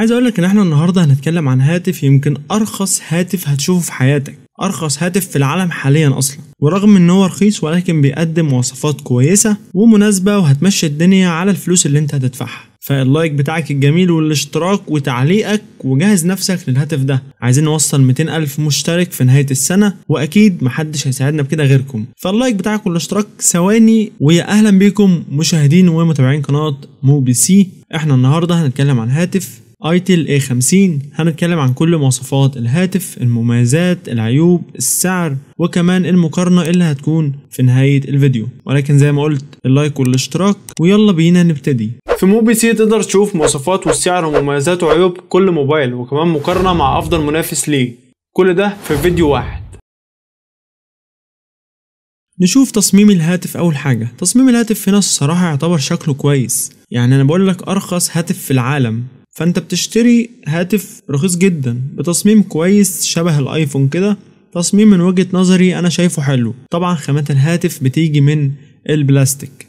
عايز اقول لك ان احنا النهارده هنتكلم عن هاتف يمكن ارخص هاتف هتشوفه في حياتك ارخص هاتف في العالم حاليا اصلا ورغم ان هو رخيص ولكن بيقدم مواصفات كويسه ومناسبه وهتمشي الدنيا على الفلوس اللي انت هتدفعها فاللايك بتاعك الجميل والاشتراك وتعليقك وجهز نفسك للهاتف ده عايزين نوصل 200 ألف مشترك في نهاية السنة وأكيد محدش هيساعدنا بكده غيركم فاللايك بتاعك والاشتراك ثواني ويا أهلا بيكم مشاهدين ومتابعين قناة مو بي سي احنا النهاردة هنتكلم عن هاتف ايتل A50 هنتكلم عن كل مواصفات الهاتف المميزات العيوب السعر وكمان المقارنة اللي هتكون في نهاية الفيديو ولكن زي ما قلت اللايك والاشتراك ويلا بينا نبتدي في موبي سي تقدر تشوف مواصفات والسعر ومميزات وعيوب كل موبايل وكمان مقارنة مع افضل منافس ليه كل ده في فيديو واحد نشوف تصميم الهاتف اول حاجه تصميم الهاتف هنا الصراحه يعتبر شكله كويس يعني انا بقول لك ارخص هاتف في العالم فانت بتشتري هاتف رخيص جدا بتصميم كويس شبه الايفون كده تصميم من وجهة نظري انا شايفه حلو طبعا خامات الهاتف بتيجي من البلاستيك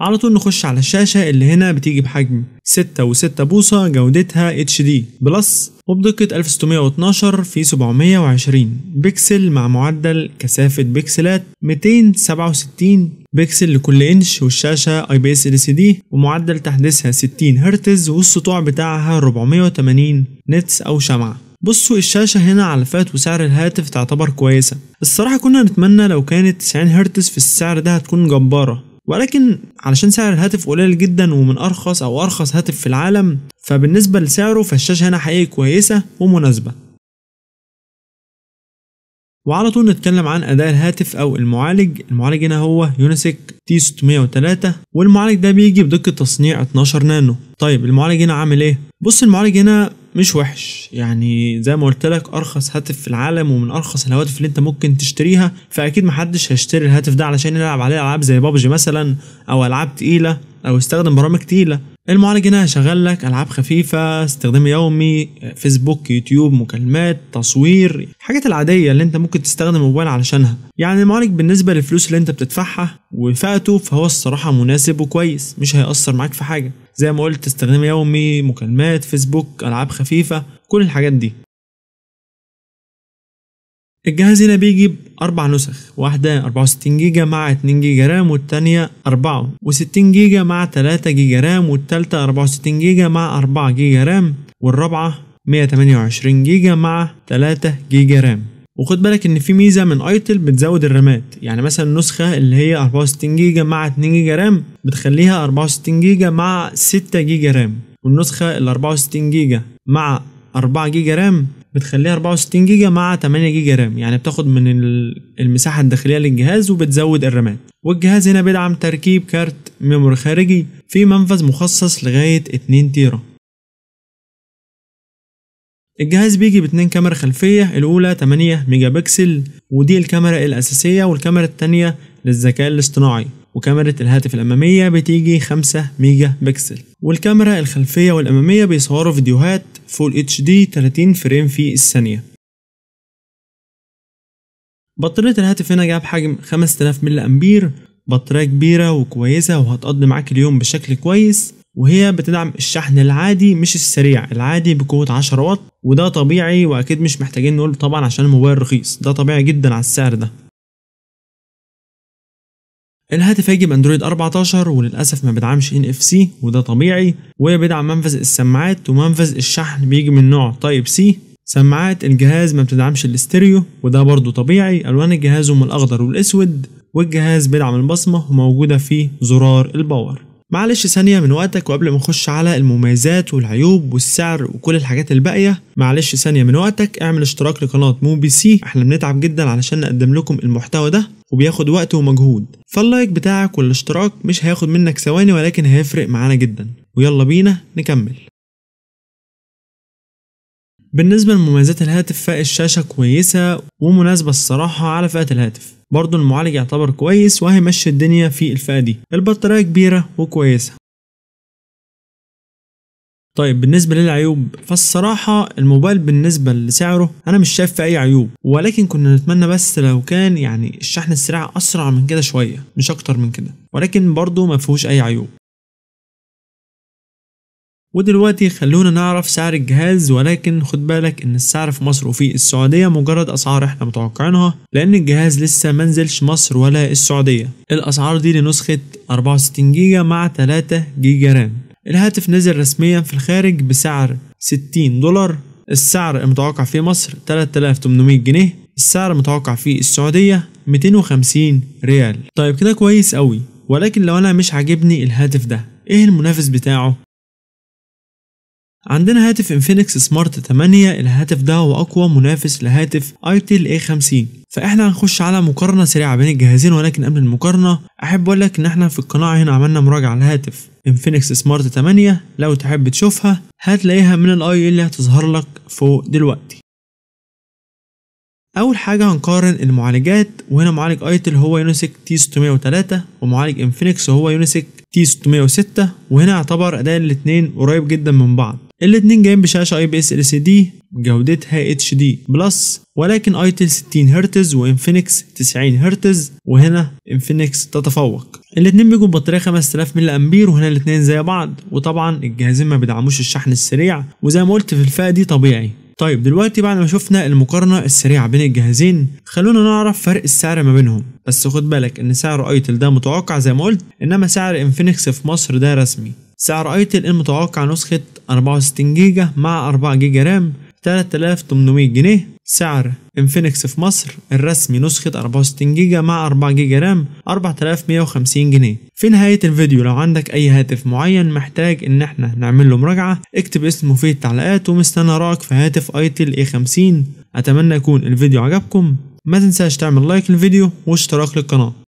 على طول نخش على الشاشة اللي هنا بتيجي بحجم 6 و6 بوصة جودتها HD بلس وبدقة 1612 في 720 بكسل مع معدل كثافة بكسلات 267 بكسل لكل انش والشاشة IPS LCD ومعدل تحديثها 60 هرتز والسطوع بتاعها 480 نتس أو شمعة بصوا الشاشة هنا على فات وسعر الهاتف تعتبر كويسة الصراحة كنا نتمنى لو كانت 90 هرتز في السعر ده هتكون جبارة ولكن علشان سعر الهاتف قليل جدا ومن ارخص او ارخص هاتف في العالم فبالنسبه لسعره فالشاشه هنا حقيقي كويسه ومناسبه وعلى طول نتكلم عن اداء الهاتف او المعالج المعالج هنا هو يونسك تي 603 والمعالج ده بيجي بدقه تصنيع 12 نانو طيب المعالج هنا عامل ايه بص المعالج هنا مش وحش يعني زي ما قلت لك ارخص هاتف في العالم ومن ارخص الهواتف اللي انت ممكن تشتريها فاكيد محدش هيشتري الهاتف ده علشان يلعب عليه العاب زي بابجي مثلا او العاب تقيله او يستخدم برامج تقيله المعالج هنا هيشغل لك العاب خفيفه استخدام يومي فيسبوك يوتيوب مكالمات تصوير الحاجات العاديه اللي انت ممكن تستخدم الموبايل علشانها يعني المعالج بالنسبه للفلوس اللي انت بتدفعها وفئته فهو الصراحه مناسب وكويس مش هيأثر معاك في حاجه زي ما قلت استخدام يومي مكالمات فيسبوك ألعاب خفيفة كل الحاجات دي الجهاز هنا بيجي بأربع نسخ واحدة 64 جيجا مع 2 جيجا رام والثانيه 64 جيجا مع 3 جيجا رام والثالثه 64 جيجا مع 4 جيجا رام والرابعة 128 جيجا مع 3 جيجا رام وخد بالك ان في ميزه من ايتل بتزود الرامات يعني مثلا النسخه اللي هي 64 جيجا مع 2 جيجا رام بتخليها 64 جيجا مع 6 جيجا رام والنسخه ال 64 جيجا مع 4 جيجا رام بتخليها 64 جيجا مع 8 جيجا رام يعني بتاخد من المساحه الداخليه للجهاز وبتزود الرامات والجهاز هنا بيدعم تركيب كارت ميموري خارجي في منفذ مخصص لغايه 2 تيرا الجهاز بيجي باتنين كاميرا خلفية الأولى 8 ميجا بكسل ودي الكاميرا الأساسية والكاميرا التانية للذكاء الاصطناعي وكاميرا الهاتف الأمامية بتيجي 5 ميجا بكسل والكاميرا الخلفية والأمامية بيصوروا فيديوهات فول اتش دي 30 فريم في الثانية بطارية الهاتف هنا جاب حجم 5000 ملي أمبير بطارية كبيرة وكويسة وهتقضي معاك اليوم بشكل كويس وهي بتدعم الشحن العادي مش السريع العادي بقوة 10 واط وده طبيعي واكيد مش محتاجين نقول طبعا عشان الموبايل رخيص ده طبيعي جدا على السعر ده الهاتف هيجي باندرويد 14 وللاسف ما بيدعمش ان اف سي وده طبيعي وبيدعم منفذ السماعات ومنفذ الشحن بيجي من نوع تايب سي سماعات الجهاز ما بتدعمش الاستيريو وده برضو طبيعي الوان الجهاز هم الاخضر والاسود والجهاز بيدعم البصمه وموجوده فيه زرار الباور معلش ثانية من وقتك وقبل ما نخش على المميزات والعيوب والسعر وكل الحاجات الباقية معلش ثانية من وقتك اعمل اشتراك لقناة مو بي سي احنا بنتعب جدا علشان نقدم لكم المحتوى ده وبياخد وقت ومجهود فاللايك بتاعك والاشتراك مش هياخد منك ثواني ولكن هيفرق معانا جدا ويلا بينا نكمل بالنسبة لمميزات الهاتف فالشاشة كويسة ومناسبة الصراحة على فئة الهاتف برضه المعالج يعتبر كويس وهيمشي الدنيا في الفئة دي البطارية كبيرة وكويسة طيب بالنسبة للعيوب فالصراحة الموبايل بالنسبة لسعره أنا مش شايف فيه أي عيوب ولكن كنا نتمنى بس لو كان يعني الشحن السريع أسرع من كده شوية مش أكتر من كده ولكن برضه مفيهوش أي عيوب ودلوقتي خلونا نعرف سعر الجهاز ولكن خد بالك ان السعر في مصر وفي السعودية مجرد اسعار احنا متوقعينها لان الجهاز لسه منزلش مصر ولا السعودية الاسعار دي لنسخة 64 جيجا مع 3 جيجا رام الهاتف نزل رسميا في الخارج بسعر 60 دولار السعر المتوقع في مصر 3800 جنيه السعر المتوقع في السعودية 250 ريال طيب كده كويس قوي ولكن لو انا مش عاجبني الهاتف ده ايه المنافس بتاعه عندنا هاتف انفينكس سمارت 8 الهاتف ده هو اقوى منافس لهاتف ايتل اي 50 فاحنا هنخش على مقارنه سريعه بين الجهازين ولكن قبل المقارنه احب اقول لك ان احنا في القناه هنا عملنا مراجعه لهاتف انفينكس سمارت 8 لو تحب تشوفها هتلاقيها من الاي اللي هتظهر لك فوق دلوقتي اول حاجه هنقارن المعالجات وهنا معالج ايتل هو يونسك تي 603 ومعالج انفينكس هو يونسك تي 606 وهنا يعتبر اداء الاثنين قريب جدا من بعض الاتنين جايين بشاشة اي بي اس ال سي دي جودتها اتش دي بلس ولكن ايتل 60 هرتز وانفينكس 90 هرتز وهنا انفينكس تتفوق الاتنين بيجوا ببطارية 5000 ملي امبير وهنا الاتنين زي بعض وطبعا الجهازين ما بيدعموش الشحن السريع وزي ما قلت في الفئة دي طبيعي طيب دلوقتي بعد ما شفنا المقارنة السريعة بين الجهازين خلونا نعرف فرق السعر ما بينهم بس خد بالك ان سعر ايتل ده متوقع زي ما قلت انما سعر انفينكس في مصر ده رسمي سعر ايتل المتوقع نسخة 64 جيجا مع 4 جيجا رام 3800 جنيه سعر انفينكس في مصر الرسمي نسخة 64 جيجا مع 4 جيجا رام 4150 جنيه في نهاية الفيديو لو عندك أي هاتف معين محتاج إن احنا نعمل له مراجعة اكتب اسمه في التعليقات ومستنى رأيك في هاتف ايتل اي 50 أتمنى يكون الفيديو عجبكم ما تنساش تعمل لايك للفيديو واشتراك للقناة